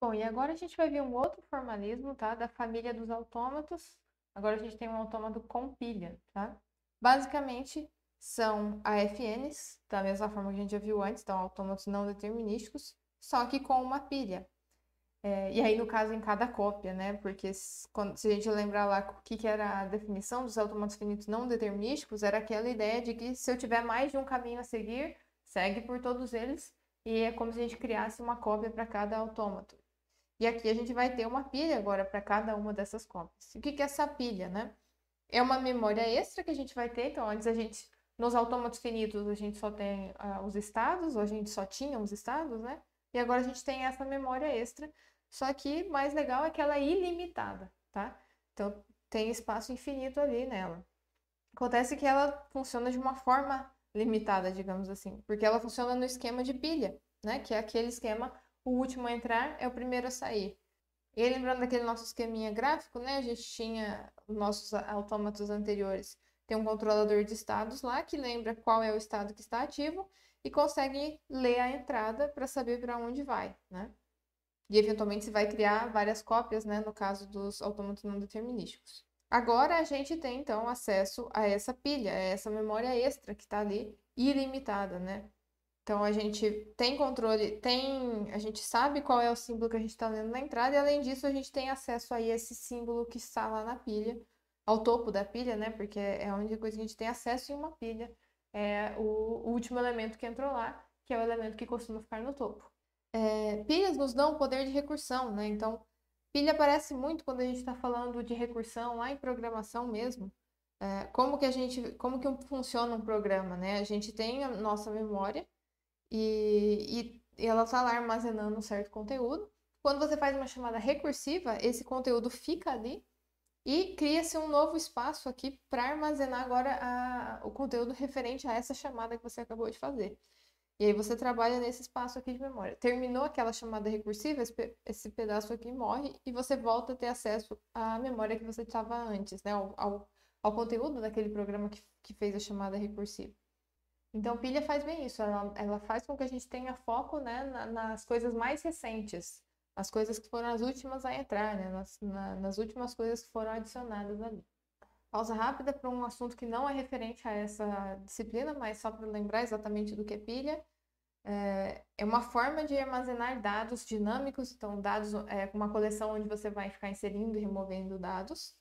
Bom, e agora a gente vai ver um outro formalismo, tá? Da família dos autômatos. Agora a gente tem um autômato com pilha, tá? Basicamente, são AFNs, da mesma forma que a gente já viu antes, então autômatos não determinísticos, só que com uma pilha. É, e aí, no caso, em cada cópia, né? Porque se, quando, se a gente lembrar lá o que, que era a definição dos autômatos finitos não determinísticos, era aquela ideia de que se eu tiver mais de um caminho a seguir, segue por todos eles, e é como se a gente criasse uma cópia para cada autômato. E aqui a gente vai ter uma pilha agora para cada uma dessas compras. O que, que é essa pilha, né? É uma memória extra que a gente vai ter, então antes a gente, nos autômatos finitos, a gente só tem uh, os estados, ou a gente só tinha os estados, né? E agora a gente tem essa memória extra, só que mais legal é que ela é ilimitada, tá? Então tem espaço infinito ali nela. Acontece que ela funciona de uma forma limitada, digamos assim, porque ela funciona no esquema de pilha, né? Que é aquele esquema o último a entrar é o primeiro a sair. E aí, lembrando daquele nosso esqueminha gráfico, né? A gente tinha os nossos autômatos anteriores. Tem um controlador de estados lá que lembra qual é o estado que está ativo e consegue ler a entrada para saber para onde vai, né? E eventualmente se vai criar várias cópias, né? No caso dos autômatos não determinísticos. Agora a gente tem então acesso a essa pilha, a essa memória extra que está ali ilimitada, né? Então a gente tem controle, tem, a gente sabe qual é o símbolo que a gente está lendo na entrada e além disso a gente tem acesso aí a esse símbolo que está lá na pilha, ao topo da pilha, né? Porque é a única coisa que a gente tem acesso em uma pilha é o, último elemento que entrou lá, que é o elemento que costuma ficar no topo. É, pilhas nos dão poder de recursão, né? Então pilha aparece muito quando a gente está falando de recursão lá em programação mesmo. É, como que a gente, como que funciona um programa, né? A gente tem a nossa memória e, e ela está lá armazenando um certo conteúdo. Quando você faz uma chamada recursiva, esse conteúdo fica ali e cria-se um novo espaço aqui para armazenar agora a, o conteúdo referente a essa chamada que você acabou de fazer. E aí você trabalha nesse espaço aqui de memória. Terminou aquela chamada recursiva, esse, esse pedaço aqui morre e você volta a ter acesso à memória que você estava antes, né? Ao, ao, ao, conteúdo daquele programa que, que fez a chamada recursiva. Então, uhum. pilha faz bem isso, ela, ela faz com que a gente tenha foco né, na, nas coisas mais recentes, as coisas que foram as últimas a entrar, né, nas, na, nas últimas coisas que foram adicionadas ali. Pausa rápida para um assunto que não é referente a essa disciplina, mas só para lembrar exatamente do que é pilha. É, é uma forma de armazenar dados dinâmicos, então, dados é uma coleção onde você vai ficar inserindo e removendo dados.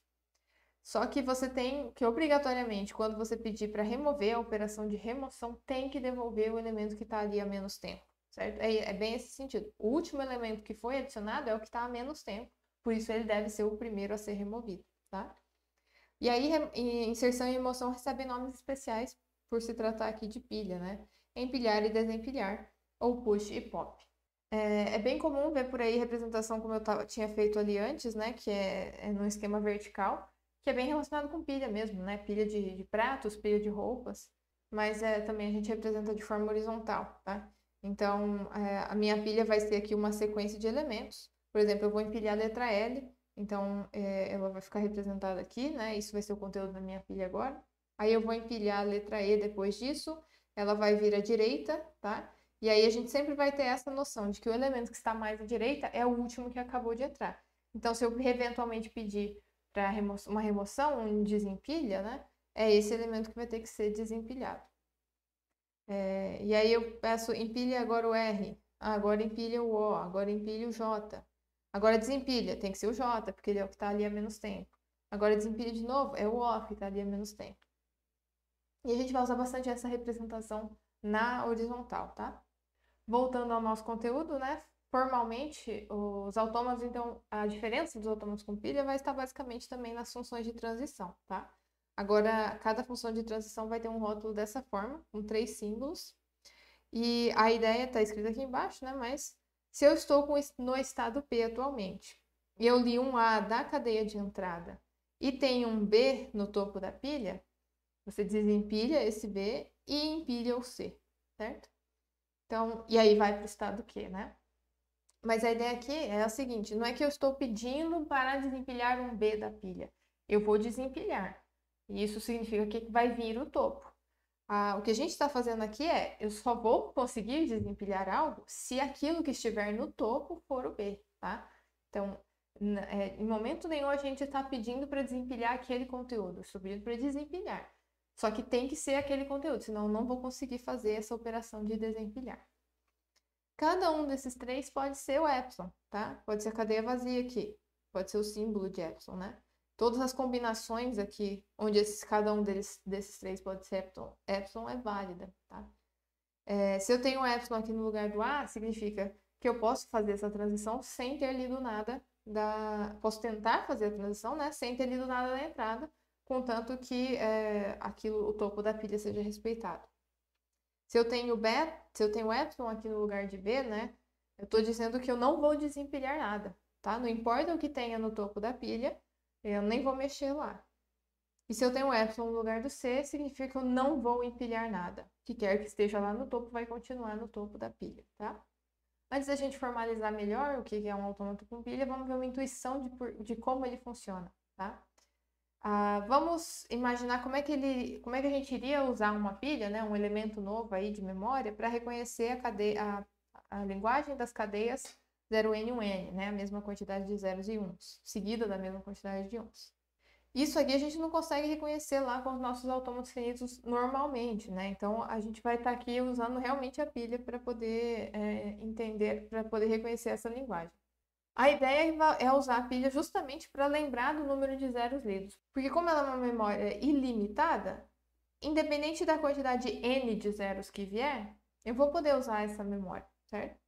Só que você tem que obrigatoriamente, quando você pedir para remover a operação de remoção, tem que devolver o elemento que está ali há menos tempo, certo? É, é, bem esse sentido. O último elemento que foi adicionado é o que está há menos tempo, por isso ele deve ser o primeiro a ser removido, tá? E aí, inserção e remoção recebem nomes especiais por se tratar aqui de pilha, né? Empilhar e desempilhar, ou push e pop. É, é bem comum ver por aí representação como eu tava, tinha feito ali antes, né? Que é, é no esquema vertical que é bem relacionado com pilha mesmo, né? Pilha de, de pratos, pilha de roupas, mas é, também a gente representa de forma horizontal, tá? Então, é, a minha pilha vai ser aqui uma sequência de elementos. Por exemplo, eu vou empilhar a letra L, então é, ela vai ficar representada aqui, né? Isso vai ser o conteúdo da minha pilha agora. Aí eu vou empilhar a letra E depois disso, ela vai vir à direita, tá? E aí a gente sempre vai ter essa noção de que o elemento que está mais à direita é o último que acabou de entrar. Então, se eu eventualmente pedir para remo uma remoção, um desempilha, né? É esse elemento que vai ter que ser desempilhado. É, e aí eu peço empilha agora o R, ah, agora empilha o O, agora empilha o J. Agora desempilha, tem que ser o J, porque ele é o que está ali há menos tempo. Agora desempilha de novo, é o O que está ali há menos tempo. E a gente vai usar bastante essa representação na horizontal, tá? Voltando ao nosso conteúdo, né? formalmente, os autômatos, então, a diferença dos autômatos com pilha vai estar basicamente também nas funções de transição, tá? Agora, cada função de transição vai ter um rótulo dessa forma, com três símbolos. E a ideia está escrita aqui embaixo, né? Mas se eu estou com, no estado P atualmente, e eu li um A da cadeia de entrada e tem um B no topo da pilha, você desempilha esse B e empilha o C, certo? Então, e aí vai para o estado Q, né? Mas a ideia aqui é a seguinte: não é que eu estou pedindo para desempilhar um B da pilha. Eu vou desempilhar. E isso significa que vai vir o topo. Ah, o que a gente está fazendo aqui é: eu só vou conseguir desempilhar algo se aquilo que estiver no topo for o B, tá? Então, é, em momento nenhum a gente está pedindo para desempilhar aquele conteúdo, estou pedindo para desempilhar. Só que tem que ser aquele conteúdo, senão eu não vou conseguir fazer essa operação de desempilhar. Cada um desses três pode ser o epsilon, tá? Pode ser a cadeia vazia aqui, pode ser o símbolo de epsilon, né? Todas as combinações aqui, onde esses, cada um deles, desses três pode ser epsilon, epsilon é válida, tá? É, se eu tenho epsilon aqui no lugar do A, significa que eu posso fazer essa transição sem ter lido nada da... Posso tentar fazer a transição, né? Sem ter lido nada da entrada, contanto que é, aquilo, o topo da pilha seja respeitado. Se eu tenho B, se eu tenho Y aqui no lugar de B, né? Eu estou dizendo que eu não vou desempilhar nada, tá? Não importa o que tenha no topo da pilha, eu nem vou mexer lá. E se eu tenho Y no lugar do C, significa que eu não vou empilhar nada. O que quer que esteja lá no topo vai continuar no topo da pilha, tá? Antes da gente formalizar melhor o que é um autômato com pilha, vamos ver uma intuição de, por, de como ele funciona, tá? Ah, vamos imaginar como é, que ele, como é que a gente iria usar uma pilha, né, um elemento novo aí de memória, para reconhecer a, cadeia, a, a, linguagem das cadeias 0n 1n, né, a mesma quantidade de zeros e uns, seguida da mesma quantidade de uns. Isso aqui a gente não consegue reconhecer lá com os nossos autômatos finitos normalmente, né? Então a gente vai estar tá aqui usando realmente a pilha para poder é, entender, para poder reconhecer essa linguagem. A ideia é, é usar a pilha justamente para lembrar do número de zeros lidos. Porque como ela é uma memória ilimitada, independente da quantidade N de zeros que vier, eu vou poder usar essa memória, certo?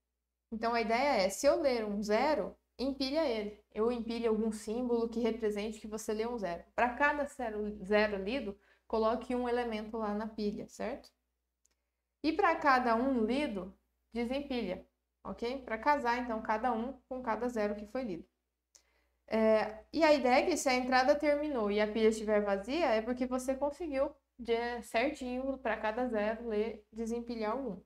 Então a ideia é, se eu ler um zero, empilha ele. Eu empilha algum símbolo que represente que você leu um zero. Para cada zero, zero lido, coloque um elemento lá na pilha, certo? E para cada um lido, desempilha ok? Para casar, então, cada um com cada zero que foi lido. É, e a ideia é que se a entrada terminou e a pilha estiver vazia, é porque você conseguiu de, certinho para cada zero ler, desempilhar o um.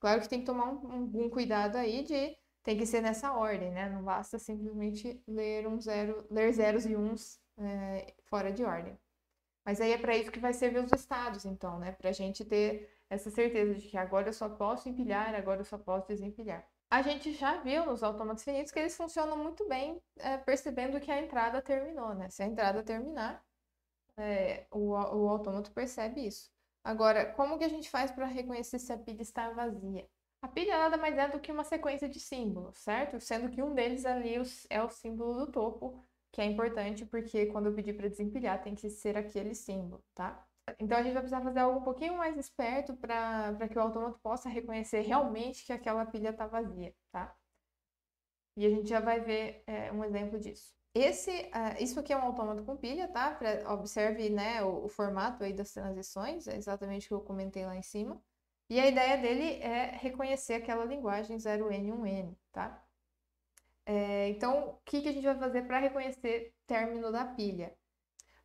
Claro que tem que tomar um, um, um cuidado aí de tem que ser nessa ordem, né? Não basta simplesmente ler um zero, ler zeros e uns é, fora de ordem. Mas aí é para isso que vai servir os estados, então, né? Para a gente ter essa certeza de que agora eu só posso empilhar, agora eu só posso desempilhar a gente já viu nos autômatos finitos que eles funcionam muito bem é, percebendo que a entrada terminou, né? Se a entrada terminar, é, o, o autômato percebe isso. Agora, como que a gente faz para reconhecer se a pilha está vazia? A pilha nada mais é do que uma sequência de símbolos, certo? Sendo que um deles ali é o é símbolo do topo, que é importante porque quando eu pedir para desempilhar tem que ser aquele símbolo, tá? Então a gente vai precisar fazer algo um pouquinho mais esperto para que o autômato possa reconhecer realmente que aquela pilha está vazia, tá? E a gente já vai ver é, um exemplo disso. Esse, uh, isso aqui é um autômato com pilha, tá? Pra, observe né, o, o, formato aí das transições, é exatamente o que eu comentei lá em cima. E a ideia dele é reconhecer aquela linguagem 0N1N, tá? É, então, o que, que a gente vai fazer para reconhecer término da pilha?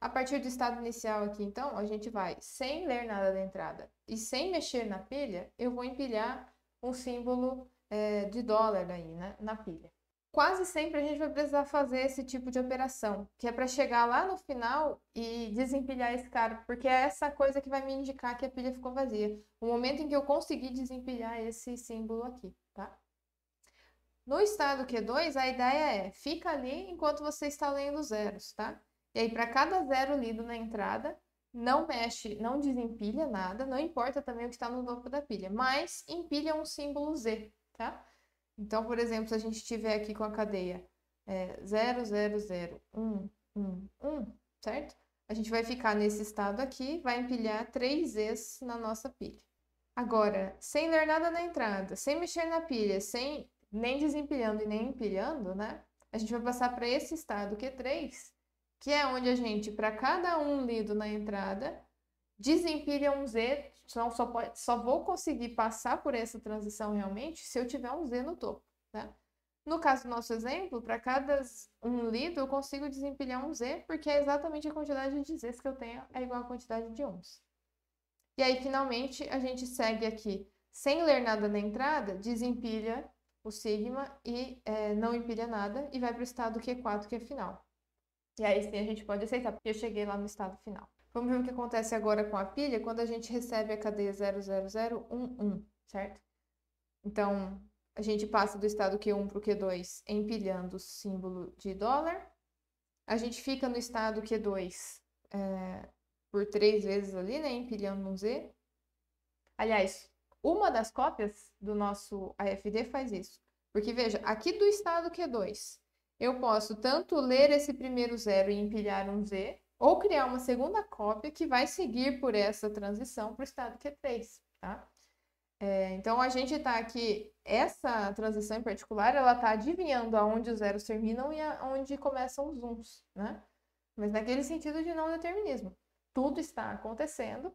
A partir do estado inicial aqui, então, a gente vai, sem ler nada da entrada e sem mexer na pilha, eu vou empilhar um símbolo é, de dólar aí né, na pilha. Quase sempre a gente vai precisar fazer esse tipo de operação, que é para chegar lá no final e desempilhar esse cara, porque é essa coisa que vai me indicar que a pilha ficou vazia. O momento em que eu consegui desempilhar esse símbolo aqui, tá? No estado Q2, a ideia é, fica ali enquanto você está lendo zeros, tá? E aí, para cada zero lido na entrada, não mexe, não desempilha nada, não importa também o que está no topo da pilha, mas empilha um símbolo Z, tá? Então, por exemplo, se a gente tiver aqui com a cadeia é, 0, 0, 0, 1, 1, 1, certo? A gente vai ficar nesse estado aqui, vai empilhar três Zs na nossa pilha. Agora, sem ler nada na entrada, sem mexer na pilha, sem nem desempilhando e nem empilhando, né? A gente vai passar para esse estado Q3, que é onde a gente, para cada um lido na entrada, desempilha um Z. Então, só, pode, só vou conseguir passar por essa transição realmente se eu tiver um Z no topo. Tá? No caso do nosso exemplo, para cada um lido, eu consigo desempilhar um Z, porque é exatamente a quantidade de Zs que eu tenho é igual à quantidade de uns. E aí, finalmente, a gente segue aqui, sem ler nada na entrada, desempilha o sigma e é, não empilha nada e vai para o estado Q4, que é final. E aí sim a gente pode aceitar, porque eu cheguei lá no estado final. Vamos ver o que acontece agora com a pilha quando a gente recebe a cadeia 00011, certo? Então, a gente passa do estado Q1 para o Q2 empilhando o símbolo de dólar. A gente fica no estado Q2 é, por três vezes ali, né? Empilhando um Z. Aliás, uma das cópias do nosso AFD faz isso. Porque, veja, aqui do estado Q2 eu posso tanto ler esse primeiro zero e empilhar um Z, ou criar uma segunda cópia que vai seguir por essa transição para o estado Q3, é tá? É, então, a gente está aqui, essa transição em particular, ela está adivinhando aonde os zeros terminam e aonde começam os uns, né? Mas naquele sentido de não determinismo. Tudo está acontecendo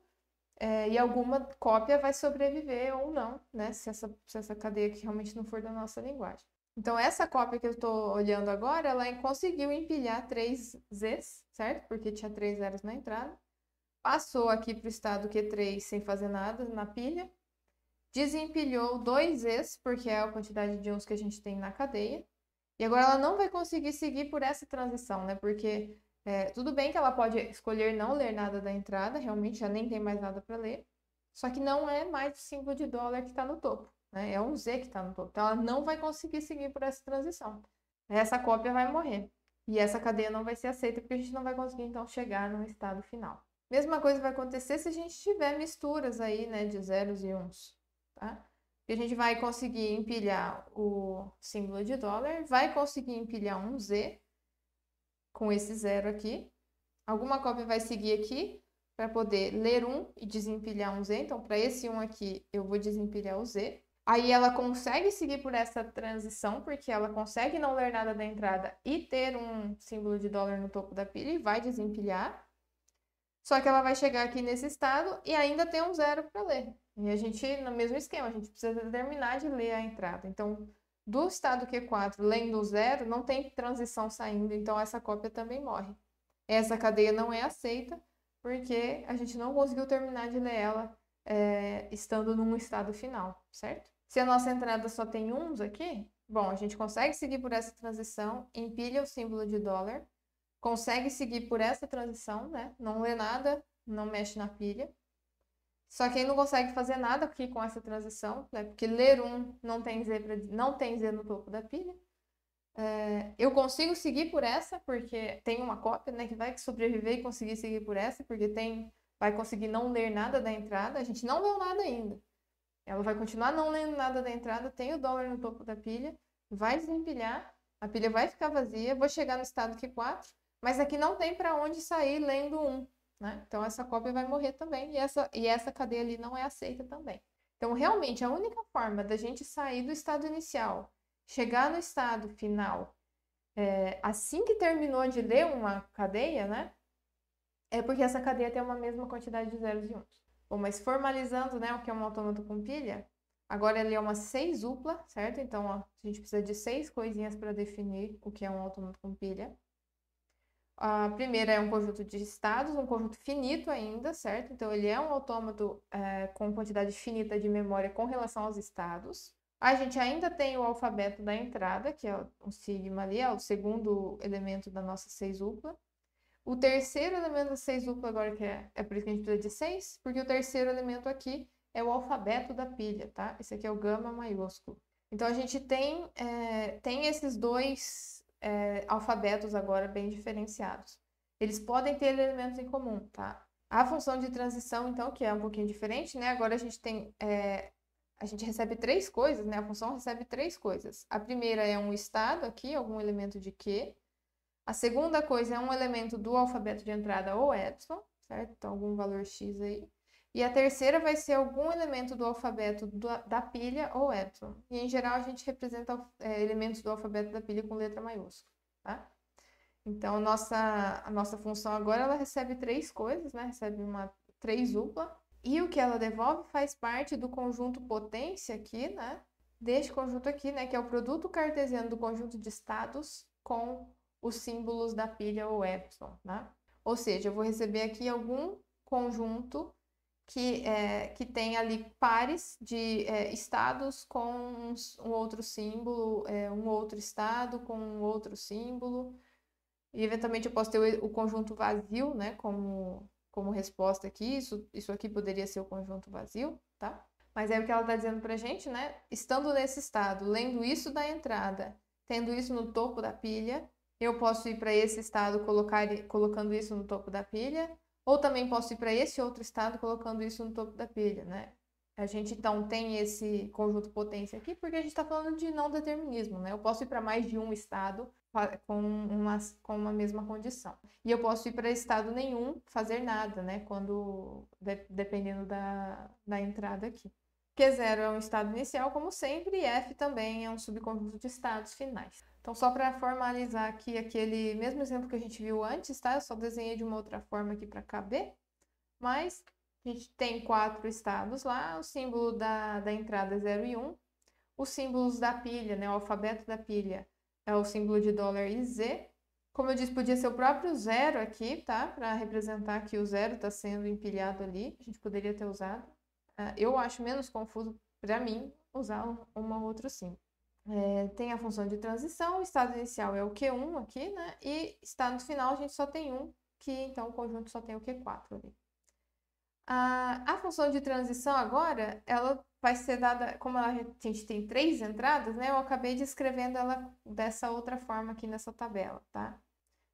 é, e alguma cópia vai sobreviver ou não, né? Se essa, se essa cadeia aqui realmente não for da nossa linguagem. Então, essa cópia que eu estou olhando agora, ela conseguiu empilhar três Zs, certo? Porque tinha três zeros na entrada. Passou aqui para o estado Q3 sem fazer nada na pilha. Desempilhou dois Zs, porque é a quantidade de uns que a gente tem na cadeia. E agora ela não vai conseguir seguir por essa transição, né? Porque é, tudo bem que ela pode escolher não ler nada da entrada, realmente já nem tem mais nada para ler. Só que não é mais o símbolo de dólar que está no topo né? é um Z que está no topo. Então, ela não vai conseguir seguir por essa transição. Essa cópia vai morrer. E essa cadeia não vai ser aceita, porque a gente não vai conseguir, então, chegar no estado final. Mesma coisa vai acontecer se a gente tiver misturas aí, né, de zeros e uns, tá? E a gente vai conseguir empilhar o símbolo de dólar, vai conseguir empilhar um Z com esse zero aqui. Alguma cópia vai seguir aqui para poder ler um e desempilhar um Z. Então, para esse um aqui, eu vou desempilhar o Z. Aí ela consegue seguir por essa transição, porque ela consegue não ler nada da entrada e ter um símbolo de dólar no topo da pilha e vai desempilhar. Só que ela vai chegar aqui nesse estado e ainda tem um zero para ler. E a gente, no mesmo esquema, a gente precisa terminar de ler a entrada. Então, do estado Q4 lendo o zero, não tem transição saindo, então essa cópia também morre. Essa cadeia não é aceita, porque a gente não conseguiu terminar de ler ela é, estando num estado final, certo? Se a nossa entrada só tem uns aqui, bom, a gente consegue seguir por essa transição, empilha o símbolo de dólar, consegue seguir por essa transição, né? Não lê nada, não mexe na pilha. Só que aí não consegue fazer nada aqui com essa transição, né? Porque ler um não tem Z, pra, não tem Z no topo da pilha. É, eu consigo seguir por essa, porque tem uma cópia, né? Que vai sobreviver e conseguir seguir por essa, porque tem, vai conseguir não ler nada da entrada. A gente não leu nada ainda. Ela vai continuar não lendo nada da entrada, tem o dólar no topo da pilha, vai desempilhar, a pilha vai ficar vazia, vou chegar no estado Q4, mas aqui não tem para onde sair lendo 1. Né? Então essa cópia vai morrer também e essa, e essa cadeia ali não é aceita também. Então realmente a única forma da gente sair do estado inicial, chegar no estado final, é, assim que terminou de ler uma cadeia, né? É porque essa cadeia tem uma mesma quantidade de zeros e uns mas formalizando, né, o que é um autômato com pilha, agora ele é uma seis certo? Então, ó, a gente precisa de seis coisinhas para definir o que é um autômato com pilha. A primeira é um conjunto de estados, um conjunto finito ainda, certo? Então, ele é um autômato é, com quantidade finita de memória com relação aos estados. A gente ainda tem o alfabeto da entrada, que é um sigma ali, é o segundo elemento da nossa seis o terceiro elemento da seis dupla agora que é, é por isso que a gente precisa de seis, porque o terceiro elemento aqui é o alfabeto da pilha, tá? Esse aqui é o gama maiúsculo. Então a gente tem, é, tem esses dois é, alfabetos agora bem diferenciados. Eles podem ter elementos em comum, tá? A função de transição, então, que é um pouquinho diferente, né? Agora a gente tem é, a gente recebe três coisas, né? A função recebe três coisas. A primeira é um estado aqui, algum elemento de Q. A segunda coisa é um elemento do alfabeto de entrada ou epsilon, certo? Então, algum valor x aí. E a terceira vai ser algum elemento do alfabeto da pilha ou epsilon. E, em geral, a gente representa é, elementos do alfabeto da pilha com letra maiúscula, tá? Então, a nossa, a nossa função agora, ela recebe três coisas, né? Recebe uma três-dupla. E o que ela devolve faz parte do conjunto potência aqui, né? Deste conjunto aqui, né? Que é o produto cartesiano do conjunto de estados com os símbolos da pilha ou epsilon, né? Ou seja, eu vou receber aqui algum conjunto que, é, que tem ali pares de é, estados com um outro símbolo, é, um outro estado com um outro símbolo. E eventualmente eu posso ter o, o conjunto vazio, né? Como, como resposta aqui. Isso, isso aqui poderia ser o conjunto vazio, tá? Mas é o que ela está dizendo a gente, né? Estando nesse estado, lendo isso da entrada, tendo isso no topo da pilha, eu posso ir para esse estado colocar, colocando isso no topo da pilha, ou também posso ir para esse outro estado colocando isso no topo da pilha, né? A gente então tem esse conjunto potência aqui porque a gente está falando de não determinismo, né? Eu posso ir para mais de um estado com uma, com uma mesma condição. E eu posso ir para estado nenhum fazer nada, né? Quando, de, dependendo da, da entrada aqui. Q0 é um estado inicial, como sempre, e F também é um subconjunto de estados finais. Então, só para formalizar aqui aquele mesmo exemplo que a gente viu antes, tá? Eu só desenhei de uma outra forma aqui para caber, mas a gente tem quatro estados lá, o símbolo da, da entrada é 0 e 1, um, os símbolos da pilha, né? O alfabeto da pilha é o símbolo de dólar e Z. Como eu disse, podia ser o próprio zero aqui, tá? Para representar que o zero está sendo empilhado ali. A gente poderia ter usado. Ah, eu acho menos confuso para mim usar um ou outro símbolo é, tem a função de transição, o estado inicial é o Q1 aqui, né? E estado final a gente só tem um, que então o conjunto só tem o Q4 ali. A, a função de transição agora, ela vai ser dada, como ela, a gente tem três entradas, né? Eu acabei descrevendo ela dessa outra forma aqui nessa tabela, tá?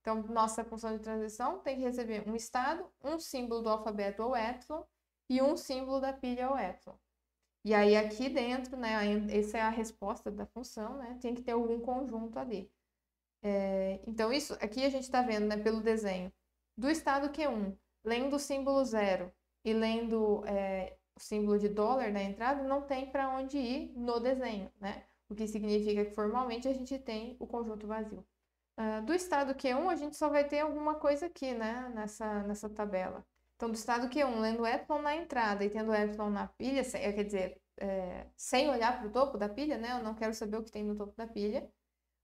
Então, nossa função de transição tem que receber um estado, um símbolo do alfabeto ou epsilon e um símbolo da pilha ou epsilon. E aí aqui dentro, né, essa é a resposta da função, né, tem que ter algum conjunto ali. É, então isso aqui a gente está vendo, né, pelo desenho. Do estado Q1, lendo o símbolo zero e lendo é, o símbolo de dólar na entrada, não tem para onde ir no desenho, né? O que significa que formalmente a gente tem o conjunto vazio. Uh, do estado Q1, a gente só vai ter alguma coisa aqui, né, nessa, nessa tabela. Então, do estado Q1, lendo epsilon na entrada e tendo epsilon na pilha, eh, quer dizer, é, sem olhar para o topo da pilha, né? Eu não quero saber o que tem no topo da pilha.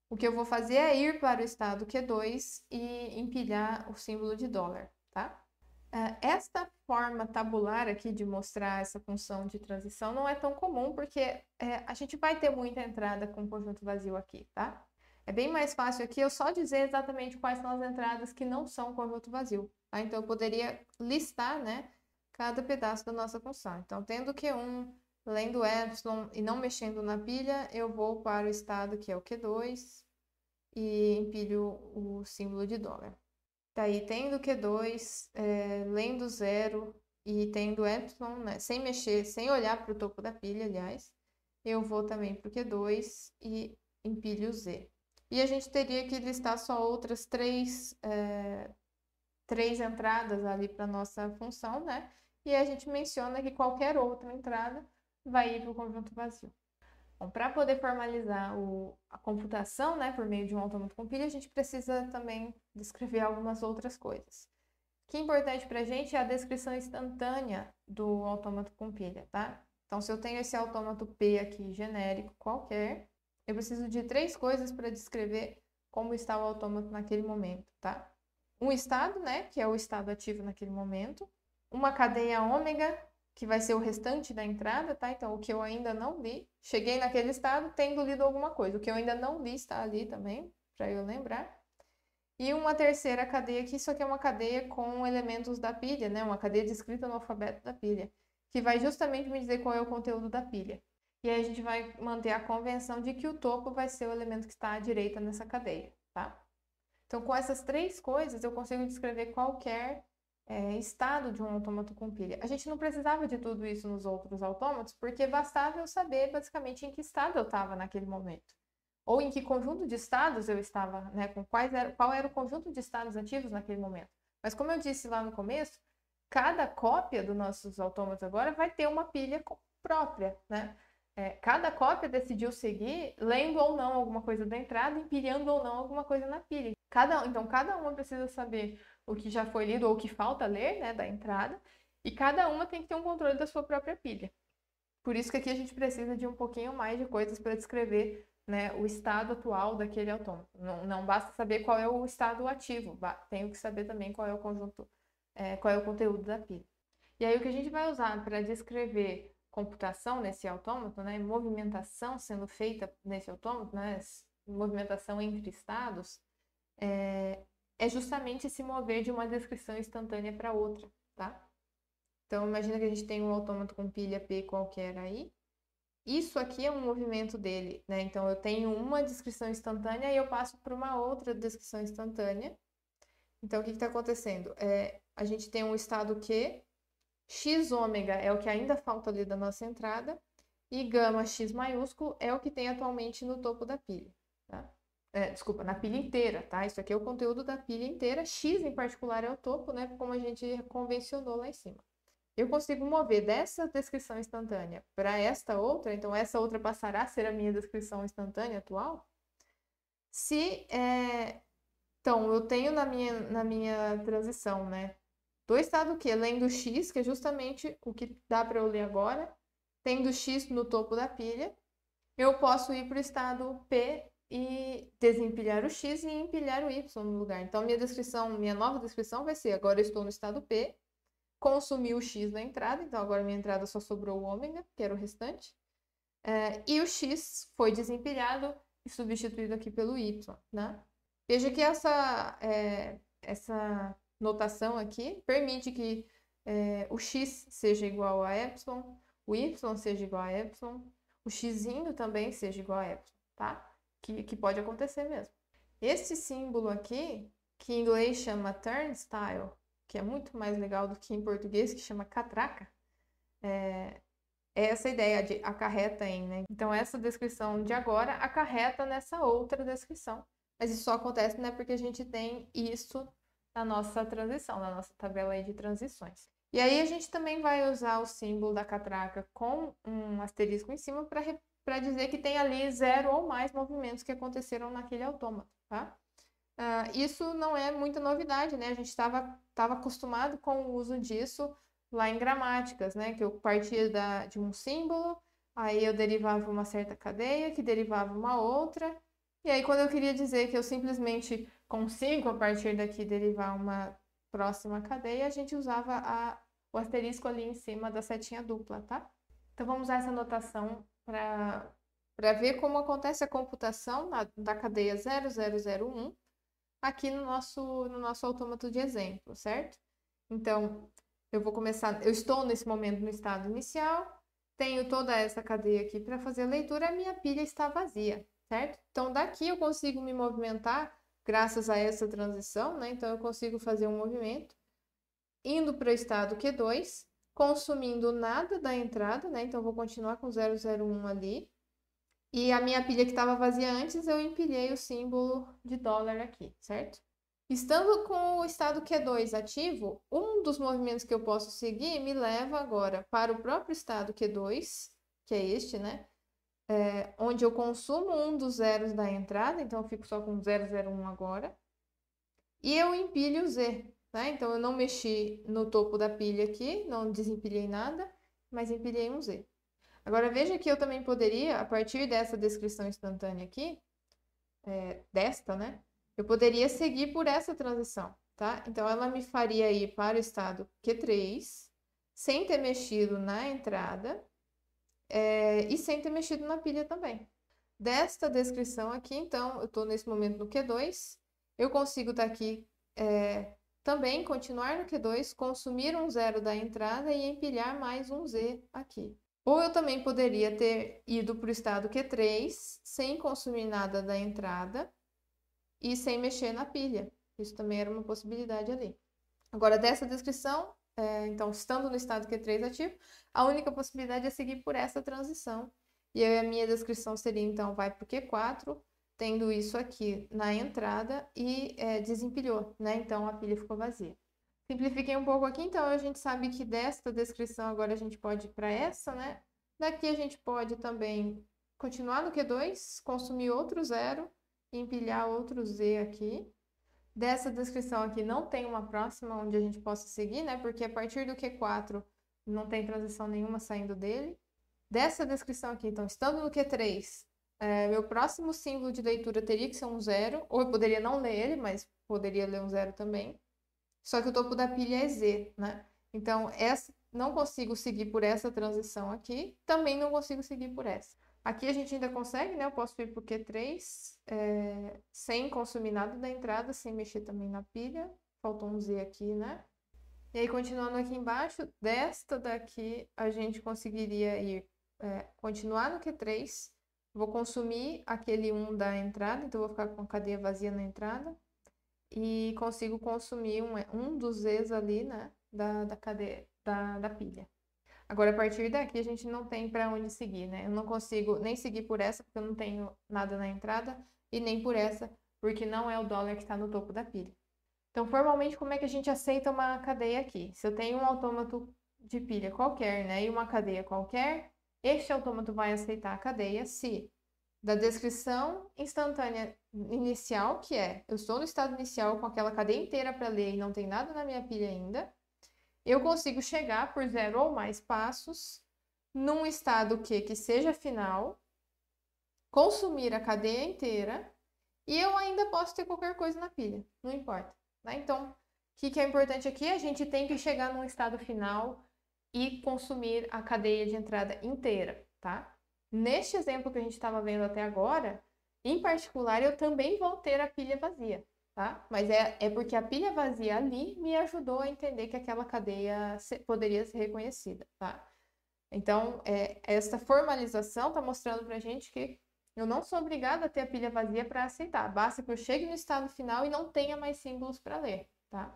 O que eu vou fazer é ir para o estado Q2 e empilhar o símbolo de dólar, tá? Eh, esta forma tabular aqui de mostrar essa função de transição não é tão comum, porque é, a gente vai ter muita entrada com o conjunto vazio aqui, tá? É bem mais fácil aqui eu só dizer exatamente quais são as entradas que não são conjunto vazio. Tá? Então, eu poderia listar né, cada pedaço da nossa função. Então, tendo Q1, lendo Y e não mexendo na pilha, eu vou para o estado que é o Q2 e empilho o símbolo de dólar. Daí, tá tendo Q2, é, lendo zero e tendo Y, né, sem mexer, sem olhar para o topo da pilha, aliás, eu vou também para o Q2 e empilho Z. E a gente teria que listar só outras três, é, três entradas ali para nossa função, né? E a gente menciona que qualquer outra entrada vai ir para o conjunto vazio. Bom, para poder formalizar o, a computação, né, por meio de um autômato com pilha, a gente precisa também descrever algumas outras coisas. O que é importante para a gente é a descrição instantânea do autômato com pilha, tá? Então, se eu tenho esse autômato P aqui genérico qualquer, eu preciso de três coisas para descrever como está o autômato naquele momento, tá? Um estado, né, que é o estado ativo naquele momento, uma cadeia ômega, que vai ser o restante da entrada, tá? Então, o que eu ainda não li, cheguei naquele estado tendo lido alguma coisa. O que eu ainda não li está ali também, para eu lembrar. E uma terceira cadeia, que isso aqui é uma cadeia com elementos da pilha, né? Uma cadeia descrita no alfabeto da pilha, que vai justamente me dizer qual é o conteúdo da pilha. E aí a gente vai manter a convenção de que o topo vai ser o elemento que está à direita nessa cadeia, tá? Então, com essas três coisas, eu consigo descrever qualquer é, estado de um autômato com pilha. A gente não precisava de tudo isso nos outros autômatos, porque bastava eu saber basicamente em que estado eu estava naquele momento. Ou em que conjunto de estados eu estava, né? Com quais era, qual era o conjunto de estados ativos naquele momento. Mas como eu disse lá no começo, cada cópia dos nossos autômatos agora vai ter uma pilha própria, né? é, cada cópia decidiu seguir lendo ou não alguma coisa da entrada, empilhando ou não alguma coisa na pilha. Cada, então, cada uma precisa saber o que já foi lido ou o que falta ler né, da entrada, e cada uma tem que ter um controle da sua própria pilha. Por isso que aqui a gente precisa de um pouquinho mais de coisas para descrever né, o estado atual daquele autômato. Não, não, basta saber qual é o estado ativo, tenho que saber também qual é o conjunto, é, qual é o conteúdo da pilha. E aí o que a gente vai usar para descrever computação nesse autômato, né, movimentação sendo feita nesse autômato, né, movimentação entre estados, é, é justamente se mover de uma descrição instantânea para outra, tá? Então, imagina que a gente tem um autômato com pilha P qualquer aí. Isso aqui é um movimento dele, né? Então, eu tenho uma descrição instantânea e eu passo para uma outra descrição instantânea. Então, o que está acontecendo? É, a gente tem um estado Q X ômega é o que ainda falta ali da nossa entrada e gama X maiúsculo é o que tem atualmente no topo da pilha. Tá? É, desculpa, na pilha inteira, tá? Isso aqui é o conteúdo da pilha inteira. X em particular é o topo, né? Como a gente convencionou lá em cima. Eu consigo mover dessa descrição instantânea para esta outra, então essa outra passará a ser a minha descrição instantânea atual? Se é... Então, eu tenho na minha, na minha transição, né? do estado que Q, lendo X, que é justamente o que dá para eu ler agora, tendo X no topo da pilha, eu posso ir para o estado P e desempilhar o X e empilhar o Y no lugar. Então, minha descrição, minha nova descrição vai ser: agora eu estou no estado P, consumi o X na entrada, então agora minha entrada só sobrou o ômega, que era o restante, é, e o X foi desempilhado e substituído aqui pelo Y, né? Veja que essa, é, essa notação aqui permite que é, o x seja igual a y, o y seja igual a y, o x também seja igual a y, tá? Que, que pode acontecer mesmo. Este símbolo aqui, que em inglês chama turnstile, que é muito mais legal do que em português, que chama catraca, é, é essa ideia de acarreta em, né? Então, essa descrição de agora acarreta nessa outra descrição. Mas isso só acontece, né, porque a gente tem isso na nossa transição, na nossa tabela de transições. E aí a gente também vai usar o símbolo da catraca com um asterisco em cima para dizer que tem ali zero ou mais movimentos que aconteceram naquele autômato, tá? Uh, isso não é muita novidade, né? A gente estava acostumado com o uso disso lá em gramáticas, né? Que eu partia da, de um símbolo, aí eu derivava uma certa cadeia, que derivava uma outra. E aí, quando eu queria dizer que eu simplesmente consigo, a partir daqui, derivar uma próxima cadeia, a gente usava a, o asterisco ali em cima da setinha dupla, tá? Então, vamos usar essa notação para ver como acontece a computação na, da cadeia 0001 aqui no nosso, no nosso autômato de exemplo, certo? Então, eu vou começar, eu estou nesse momento no estado inicial, tenho toda essa cadeia aqui para fazer a leitura, a minha pilha está vazia, certo? Então, daqui eu consigo me movimentar graças a essa transição, né? Então eu consigo fazer um movimento indo para o estado Q2, consumindo nada da entrada, né? Então eu vou continuar com 001 ali. E a minha pilha que estava vazia antes, eu empilhei o símbolo de dólar aqui, certo? Estando com o estado Q2 ativo, um dos movimentos que eu posso seguir me leva agora para o próprio estado Q2, que é este, né? é, onde eu consumo um dos zeros da entrada, então eu fico só com 001 agora, e eu empilho Z. Né? Então eu não mexi no topo da pilha aqui, não desempilhei nada, mas empilhei um Z. Agora veja que eu também poderia, a partir dessa descrição instantânea aqui, é, desta, né? Eu poderia seguir por essa transição, tá? Então ela me faria ir para o estado Q3, sem ter mexido na entrada, é, e sem ter mexido na pilha também. Desta descrição aqui, então, eu estou nesse momento no Q2, eu consigo estar tá aqui é, também, continuar no Q2, consumir um zero da entrada e empilhar mais um Z aqui. Ou eu também poderia ter ido para o estado Q3 sem consumir nada da entrada e sem mexer na pilha. Isso também era uma possibilidade ali. Agora, dessa descrição, é, então, estando no estado Q3 ativo, a única possibilidade é seguir por essa transição. E aí a minha descrição seria, então, vai para o Q4, tendo isso aqui na entrada e é, desempilhou, né? Então, a pilha ficou vazia. Simplifiquei um pouco aqui, então, a gente sabe que desta descrição agora a gente pode ir para essa, né? Daqui a gente pode também continuar no Q2, consumir outro zero, empilhar outro Z aqui. Dessa descrição aqui não tem uma próxima onde a gente possa seguir, né? Porque a partir do Q4 não tem transição nenhuma saindo dele. Dessa descrição aqui, então, estando no Q3, é, meu próximo símbolo de leitura teria que ser um zero, ou eu poderia não ler ele, mas poderia ler um zero também. Só que o topo da pilha é Z, né? Então, essa, não consigo seguir por essa transição aqui, também não consigo seguir por essa. Aqui a gente ainda consegue, né? Eu posso ir para o Q3 é, sem consumir nada da entrada, sem mexer também na pilha. Faltou um Z aqui, né? E aí, continuando aqui embaixo, desta daqui a gente conseguiria ir é, continuar no Q3. Vou consumir aquele 1 da entrada, então vou ficar com a cadeia vazia na entrada. E consigo consumir um, um dos Zs ali, né? Da, da, cadeia, da, da pilha. Agora, a partir daqui, a gente não tem para onde seguir, né? Eu não consigo nem seguir por essa, porque eu não tenho nada na entrada, e nem por essa, porque não é o dólar que está no topo da pilha. Então, formalmente, como é que a gente aceita uma cadeia aqui? Se eu tenho um autômato de pilha qualquer, né, e uma cadeia qualquer, este autômato vai aceitar a cadeia se da descrição instantânea inicial, que é eu estou no estado inicial com aquela cadeia inteira para ler e não tem nada na minha pilha ainda, eu consigo chegar por zero ou mais passos num estado Q que seja final, consumir a cadeia inteira e eu ainda posso ter qualquer coisa na pilha, não importa. Né? Então, o que, que é importante aqui? A gente tem que chegar num estado final e consumir a cadeia de entrada inteira, tá? Neste exemplo que a gente estava vendo até agora, em particular, eu também vou ter a pilha vazia tá? Mas é, é porque a pilha vazia ali me ajudou a entender que aquela cadeia se, poderia ser reconhecida, tá? Então, é, essa formalização está mostrando para a gente que eu não sou obrigada a ter a pilha vazia para aceitar. Basta que eu chegue no estado final e não tenha mais símbolos para ler, tá?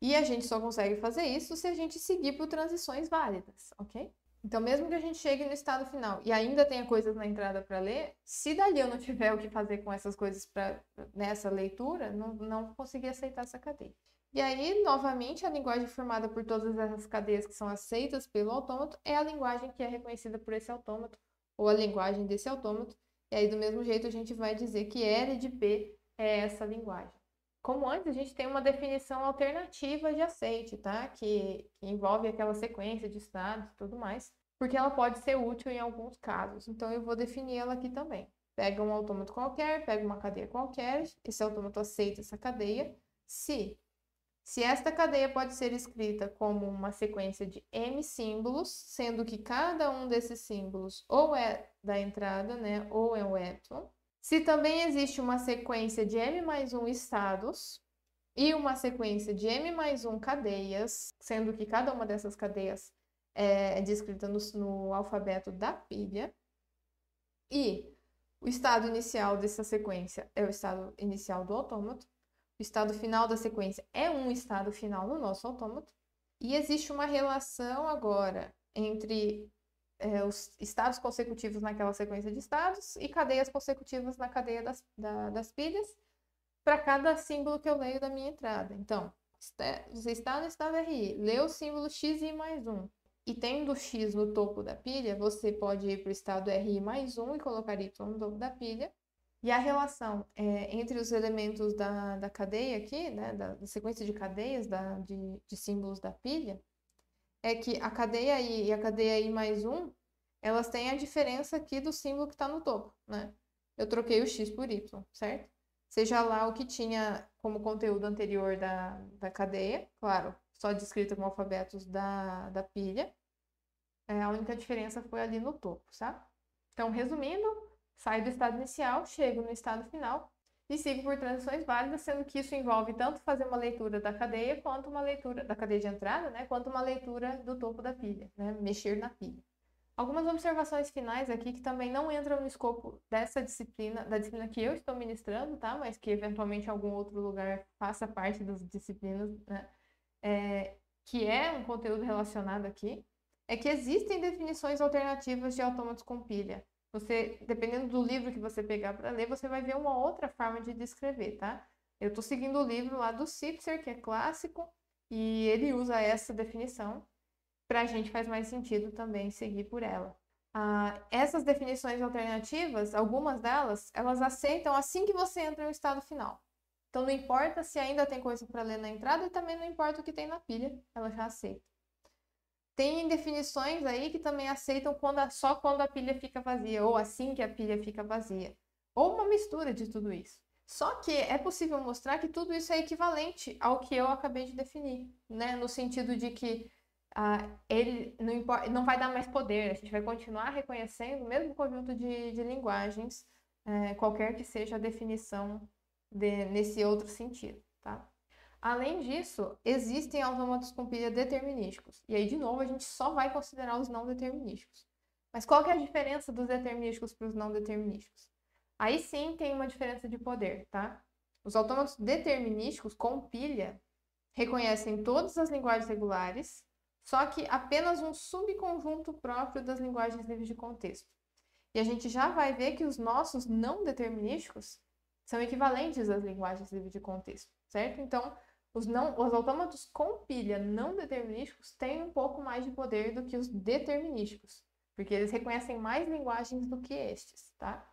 E a gente só consegue fazer isso se a gente seguir por transições válidas, ok? Então, mesmo que a gente chegue no estado final e ainda tenha coisas na entrada para ler, se dali eu não tiver o que fazer com essas coisas para nessa leitura, não, não consegui aceitar essa cadeia. E aí, novamente, a linguagem formada por todas essas cadeias que são aceitas pelo autômato é a linguagem que é reconhecida por esse autômato, ou a linguagem desse autômato. E aí, do mesmo jeito, a gente vai dizer que L de P é essa linguagem. Como antes, a gente tem uma definição alternativa de aceite, tá? Que, que envolve aquela sequência de estados e tudo mais porque ela pode ser útil em alguns casos. Então, eu vou definir ela aqui também. Pega um autômato qualquer, pega uma cadeia qualquer, esse autômato aceita essa cadeia. Se, se esta cadeia pode ser escrita como uma sequência de M símbolos, sendo que cada um desses símbolos ou é da entrada, né, ou é o epsilon. Se também existe uma sequência de M mais um estados, e uma sequência de M mais 1 cadeias, sendo que cada uma dessas cadeias é, é descrita no, no alfabeto da pilha. E o estado inicial dessa sequência é o estado inicial do autômato. O estado final da sequência é um estado final no nosso autômato. E existe uma relação agora entre é, os estados consecutivos naquela sequência de estados e cadeias consecutivas na cadeia das, da, das pilhas para cada símbolo que eu leio da minha entrada. Então, você está no estado RI, leu o símbolo XI mais 1. E tendo x no topo da pilha, você pode ir para o estado RI mais 1 e colocar y no topo da pilha. E a relação é, entre os elementos da, da cadeia aqui, né, da, da sequência de cadeias da, de, de símbolos da pilha, é que a cadeia I e a cadeia I mais 1, elas têm a diferença aqui do símbolo que está no topo, né? Eu troquei o X por Y, certo? Seja lá o que tinha como conteúdo anterior da, da cadeia, claro, só descrito com alfabetos da, da pilha, é, a única diferença foi ali no topo, sabe? Então, resumindo, saio do estado inicial, chego no estado final e sigo por transições válidas, sendo que isso envolve tanto fazer uma leitura da cadeia quanto uma leitura da cadeia de entrada, né? Quanto uma leitura do topo da pilha, né? Mexer na pilha. Algumas observações finais aqui que também não entram no escopo dessa disciplina, da disciplina que eu estou ministrando, tá? Mas que eventualmente algum outro lugar faça parte das disciplinas, né? É, que é um conteúdo relacionado aqui é que existem definições alternativas de autômatos com pilha. Você, dependendo do livro que você pegar para ler, você vai ver uma outra forma de descrever, tá? Eu estou seguindo o livro lá do Sipser que é clássico, e ele usa essa definição. Para a gente faz mais sentido também seguir por ela. Ah, essas definições alternativas, algumas delas, elas aceitam assim que você entra no estado final. Então não importa se ainda tem coisa para ler na entrada e também não importa o que tem na pilha, ela já aceita. Tem definições aí que também aceitam quando a, só quando a pilha fica vazia, ou assim que a pilha fica vazia, ou uma mistura de tudo isso. Só que é possível mostrar que tudo isso é equivalente ao que eu acabei de definir, né? No sentido de que ah, ele não, importa, não vai dar mais poder, a gente vai continuar reconhecendo o mesmo conjunto de, de linguagens, eh, qualquer que seja a definição de, nesse outro sentido, tá? Além disso, existem autômatos com pilha determinísticos. E aí, de novo, a gente só vai considerar os não determinísticos. Mas qual que é a diferença dos determinísticos para os não determinísticos? Aí sim tem uma diferença de poder, tá? Os autômatos determinísticos com pilha reconhecem todas as linguagens regulares, só que apenas um subconjunto próprio das linguagens livres de contexto. E a gente já vai ver que os nossos não determinísticos são equivalentes às linguagens livres de contexto, certo? Então, os, não, os autômatos com pilha não determinísticos têm um pouco mais de poder do que os determinísticos, porque eles reconhecem mais linguagens do que estes, tá?